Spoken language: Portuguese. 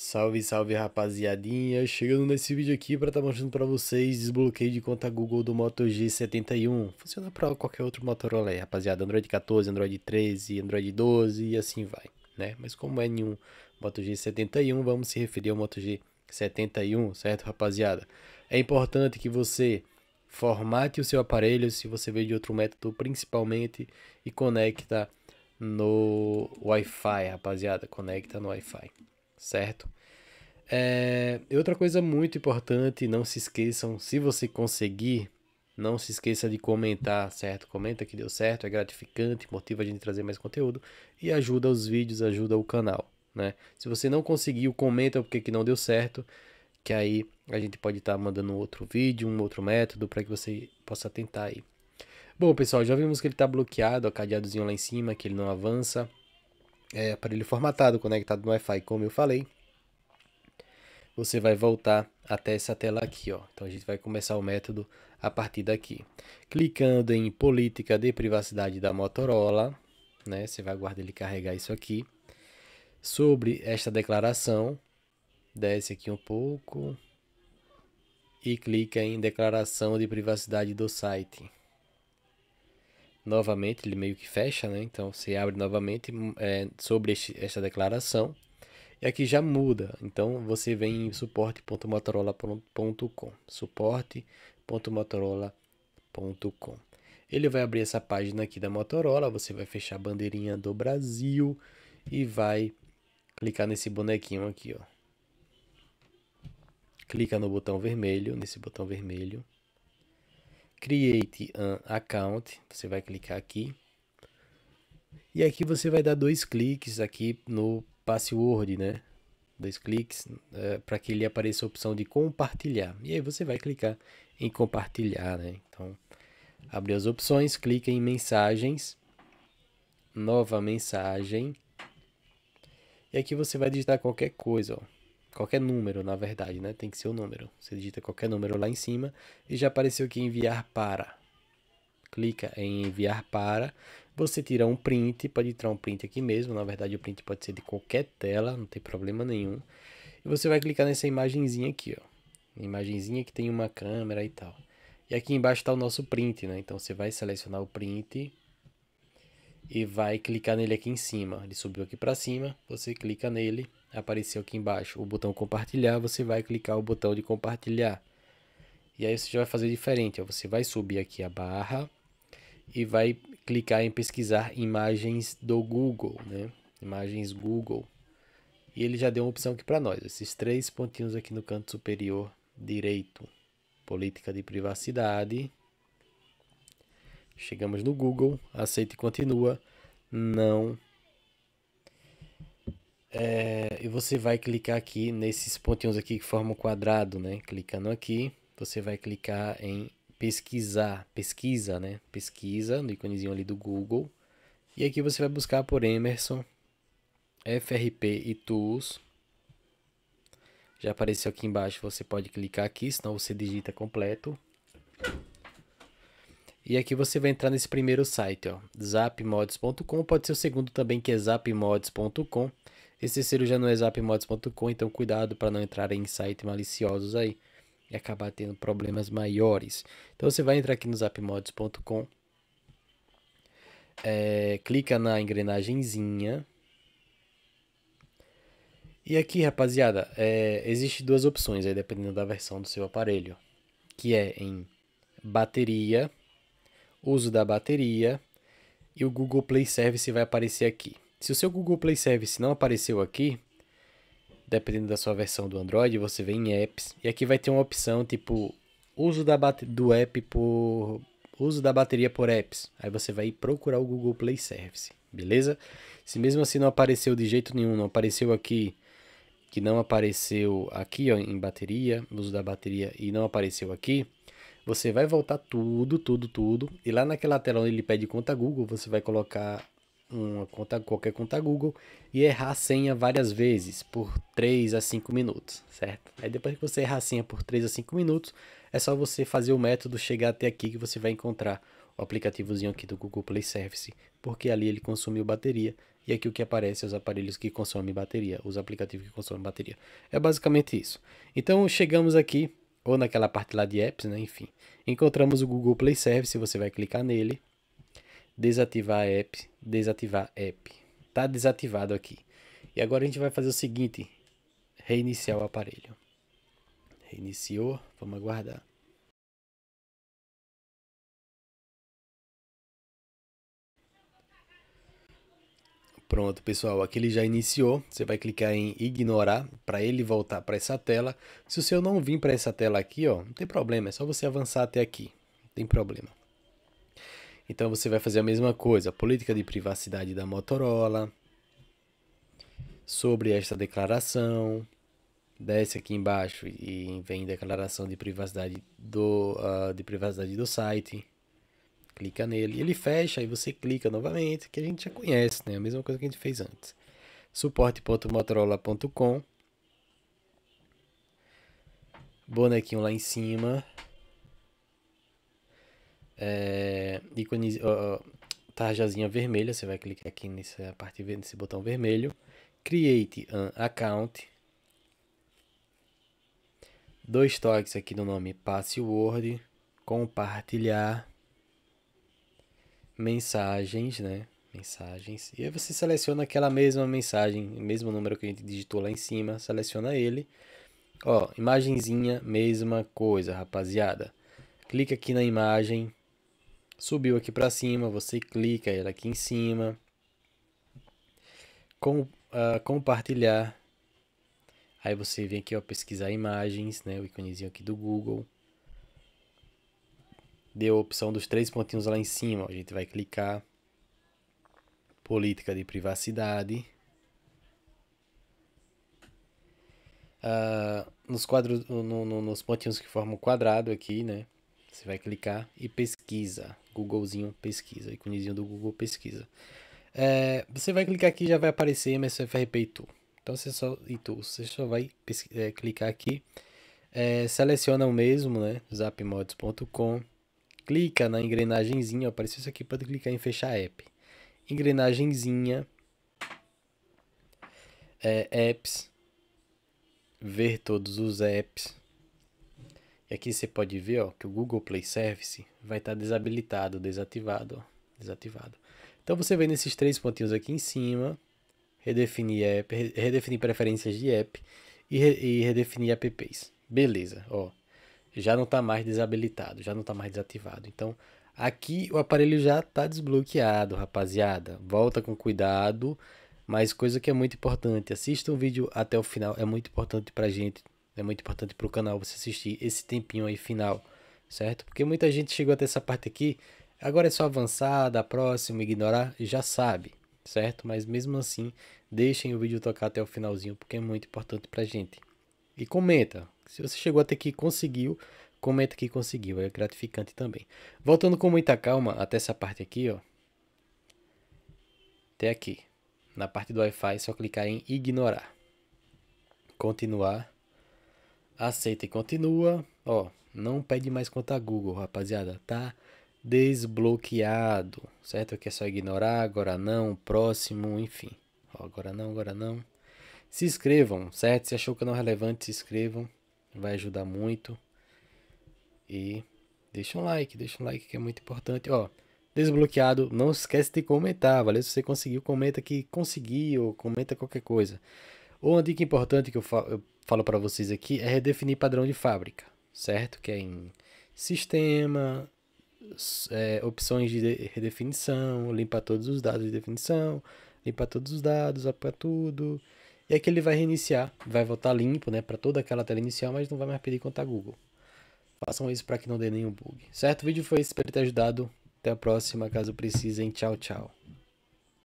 Salve, salve rapaziadinha, chegando nesse vídeo aqui para estar tá mostrando para vocês desbloqueio de conta Google do Moto G71. Funciona para qualquer outro Motorola aí, rapaziada, Android 14, Android 13, Android 12 e assim vai, né? Mas como é nenhum Moto G71, vamos se referir ao Moto G71, certo rapaziada? É importante que você formate o seu aparelho se você veio de outro método principalmente e conecta no Wi-Fi, rapaziada, conecta no Wi-Fi certo? É, outra coisa muito importante, não se esqueçam, se você conseguir, não se esqueça de comentar, certo? Comenta que deu certo, é gratificante, motiva a gente a trazer mais conteúdo e ajuda os vídeos, ajuda o canal, né? Se você não conseguiu, comenta porque que não deu certo, que aí a gente pode estar tá mandando um outro vídeo, um outro método para que você possa tentar aí. Bom, pessoal, já vimos que ele está bloqueado, o cadeadozinho lá em cima, que ele não avança é, aparelho formatado, conectado no Wi-Fi, como eu falei, você vai voltar até essa tela aqui. Ó. Então a gente vai começar o método a partir daqui. Clicando em política de privacidade da Motorola, né? você vai aguardar ele carregar isso aqui. Sobre esta declaração, desce aqui um pouco e clica em declaração de privacidade do site novamente, ele meio que fecha, né? Então você abre novamente hum, é, sobre este, esta declaração. E aqui já muda. Então você vem em suporte.motorola.com. suporte.motorola.com. Ele vai abrir essa página aqui da Motorola, você vai fechar a bandeirinha do Brasil e vai clicar nesse bonequinho aqui, ó. Clica no botão vermelho, nesse botão vermelho. Create an Account. Você vai clicar aqui. E aqui você vai dar dois cliques aqui no password, né? Dois cliques é, para que ele apareça a opção de compartilhar. E aí você vai clicar em compartilhar, né? Então, abre as opções, clica em mensagens, nova mensagem. E aqui você vai digitar qualquer coisa, ó qualquer número, na verdade, né? Tem que ser o número. Você digita qualquer número lá em cima e já apareceu aqui enviar para. Clica em enviar para. Você tira um print, pode tirar um print aqui mesmo. Na verdade, o print pode ser de qualquer tela, não tem problema nenhum. E você vai clicar nessa imagenzinha aqui, ó. Imagenzinha que tem uma câmera e tal. E aqui embaixo está o nosso print, né? Então você vai selecionar o print e vai clicar nele aqui em cima. Ele subiu aqui para cima, você clica nele, apareceu aqui embaixo o botão compartilhar, você vai clicar o botão de compartilhar. E aí você já vai fazer diferente, ó. você vai subir aqui a barra e vai clicar em pesquisar imagens do Google, né? Imagens Google. E ele já deu uma opção aqui para nós, esses três pontinhos aqui no canto superior direito. Política de privacidade, Chegamos no Google, aceita e continua. Não. É, e você vai clicar aqui nesses pontinhos aqui que formam um quadrado, né? Clicando aqui, você vai clicar em pesquisar, pesquisa, né? Pesquisa, no íconezinho ali do Google. E aqui você vai buscar por Emerson, FRP e Tools. Já apareceu aqui embaixo, você pode clicar aqui, senão você digita completo. E aqui você vai entrar nesse primeiro site, ó, zapmods.com, pode ser o segundo também que é zapmods.com. Esse terceiro já não é zapmods.com, então cuidado para não entrar em sites maliciosos aí e acabar tendo problemas maiores. Então você vai entrar aqui no zapmods.com, é, clica na engrenagemzinha. E aqui, rapaziada, é, existe duas opções aí dependendo da versão do seu aparelho, que é em bateria uso da bateria e o Google Play Service vai aparecer aqui. Se o seu Google Play Service não apareceu aqui, dependendo da sua versão do Android, você vem em apps e aqui vai ter uma opção tipo uso da do app por uso da bateria por apps. Aí você vai procurar o Google Play Service, beleza? Se mesmo assim não apareceu de jeito nenhum, não apareceu aqui, que não apareceu aqui ó, em bateria, uso da bateria e não apareceu aqui, você vai voltar tudo, tudo, tudo. E lá naquela tela onde ele pede conta Google, você vai colocar uma conta, qualquer conta Google e errar a senha várias vezes, por 3 a 5 minutos, certo? Aí depois que você errar a senha por 3 a 5 minutos, é só você fazer o método chegar até aqui que você vai encontrar o aplicativozinho aqui do Google Play Service, porque ali ele consumiu bateria e aqui o que aparece é os aparelhos que consomem bateria, os aplicativos que consomem bateria. É basicamente isso. Então chegamos aqui ou naquela parte lá de apps, né? enfim. Encontramos o Google Play Service, você vai clicar nele, desativar app, desativar app. Tá desativado aqui. E agora a gente vai fazer o seguinte, reiniciar o aparelho. Reiniciou, vamos aguardar. Pronto, pessoal, aqui ele já iniciou. Você vai clicar em ignorar para ele voltar para essa tela. Se o seu não vir para essa tela aqui, ó, não tem problema, é só você avançar até aqui. Não tem problema. Então você vai fazer a mesma coisa, política de privacidade da Motorola, sobre esta declaração, desce aqui embaixo e vem declaração de privacidade do, uh, de privacidade do site, clica nele, ele fecha, aí você clica novamente, que a gente já conhece, né? A mesma coisa que a gente fez antes. suporte.motorola.com Bonequinho lá em cima. É, ícone, ó, tarjazinha vermelha, você vai clicar aqui nessa parte, nesse botão vermelho. Create an account. Dois toques aqui no nome password. Compartilhar mensagens, né? Mensagens. E aí você seleciona aquela mesma mensagem, mesmo número que a gente digitou lá em cima, seleciona ele. Ó, imagenzinha, mesma coisa, rapaziada. Clica aqui na imagem, subiu aqui para cima, você clica ela aqui em cima. Com, uh, compartilhar. Aí você vem aqui, ó, pesquisar imagens, né? O íconezinho aqui do Google deu a opção dos três pontinhos lá em cima. A gente vai clicar. Política de privacidade. Uh, nos quadros, no, no, nos pontinhos que formam quadrado aqui, né? Você vai clicar e pesquisa. Googlezinho pesquisa, íconezinho do Google pesquisa. É, você vai clicar aqui já vai aparecer MSFRP Itu. Então você só, Itu, você só vai é, clicar aqui. É, seleciona o mesmo, né? zapmods.com clica na engrenagemzinha, apareceu isso aqui para clicar em fechar app. Engrenagemzinha, é, apps, ver todos os apps. E aqui você pode ver ó, que o Google Play Service vai estar tá desabilitado, desativado, ó, desativado. Então você vem nesses três pontinhos aqui em cima, redefinir app, redefinir preferências de app e, re, e redefinir apps. Beleza, ó já não está mais desabilitado, já não está mais desativado. Então, aqui o aparelho já está desbloqueado, rapaziada. Volta com cuidado, mas coisa que é muito importante, assista o vídeo até o final, é muito importante para gente, é muito importante para o canal você assistir esse tempinho aí final, certo? Porque muita gente chegou até essa parte aqui, agora é só avançar, dar próximo, ignorar, já sabe, certo? Mas mesmo assim, deixem o vídeo tocar até o finalzinho, porque é muito importante para gente. E comenta. Se você chegou até aqui e conseguiu, comenta que conseguiu. É gratificante também. Voltando com muita calma até essa parte aqui, ó. Até aqui. Na parte do Wi-Fi, é só clicar em ignorar. Continuar. Aceita e continua. Ó, não pede mais conta Google, rapaziada. Tá desbloqueado, certo? Que é só ignorar, agora não, próximo, enfim. Ó, agora não, agora não. Se inscrevam, certo? Se achou o canal relevante, se inscrevam. Vai ajudar muito. E deixa um like, deixa um like que é muito importante. Ó, desbloqueado, não esquece de comentar, valeu? Se você conseguiu, comenta que conseguiu, comenta qualquer coisa. Uma dica importante que eu falo, eu falo para vocês aqui é redefinir padrão de fábrica, certo? Que é em sistema, é, opções de redefinição, limpar todos os dados de definição, limpar todos os dados, apagar tudo. E aqui é ele vai reiniciar, vai voltar limpo, né, para toda aquela tela inicial, mas não vai mais pedir conta Google. Façam isso para que não dê nenhum bug. Certo? O vídeo foi esse, espero ter ajudado. Até a próxima, caso precisem. Tchau, tchau.